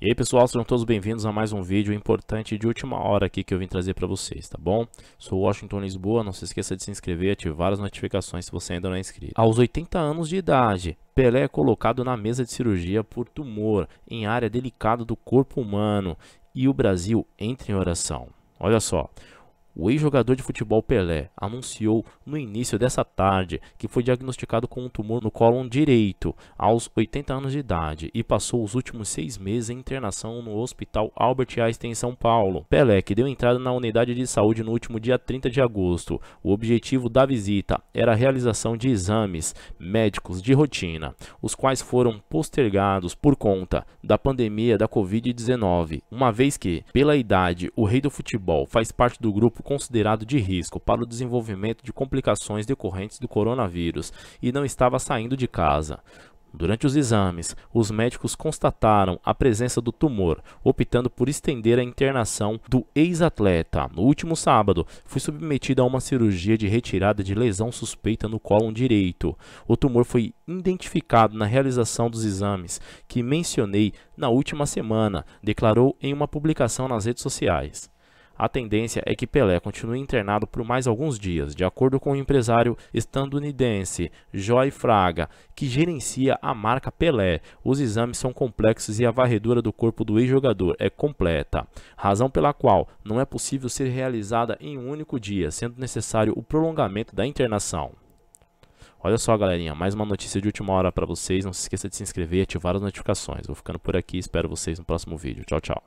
E aí pessoal, sejam todos bem-vindos a mais um vídeo importante de última hora aqui que eu vim trazer para vocês, tá bom? Sou Washington Lisboa, não se esqueça de se inscrever e ativar as notificações se você ainda não é inscrito. Aos 80 anos de idade, Pelé é colocado na mesa de cirurgia por tumor em área delicada do corpo humano e o Brasil entra em oração. Olha só, o ex-jogador de futebol Pelé anunciou no início dessa tarde que foi diagnosticado com um tumor no colo direito aos 80 anos de idade e passou os últimos seis meses em internação no Hospital Albert Einstein em São Paulo. Pelé, que deu entrada na unidade de saúde no último dia 30 de agosto, o objetivo da visita era a realização de exames médicos de rotina, os quais foram postergados por conta da pandemia da Covid-19, uma vez que, pela idade, o rei do futebol faz parte do grupo grupo considerado de risco para o desenvolvimento de complicações decorrentes do coronavírus e não estava saindo de casa. Durante os exames, os médicos constataram a presença do tumor, optando por estender a internação do ex-atleta. No último sábado, foi submetido a uma cirurgia de retirada de lesão suspeita no colo direito. O tumor foi identificado na realização dos exames que mencionei na última semana, declarou em uma publicação nas redes sociais. A tendência é que Pelé continue internado por mais alguns dias, de acordo com o empresário estadunidense Joy Fraga, que gerencia a marca Pelé. Os exames são complexos e a varredura do corpo do ex-jogador é completa, razão pela qual não é possível ser realizada em um único dia, sendo necessário o prolongamento da internação. Olha só, galerinha, mais uma notícia de última hora para vocês. Não se esqueça de se inscrever e ativar as notificações. Vou ficando por aqui, espero vocês no próximo vídeo. Tchau, tchau.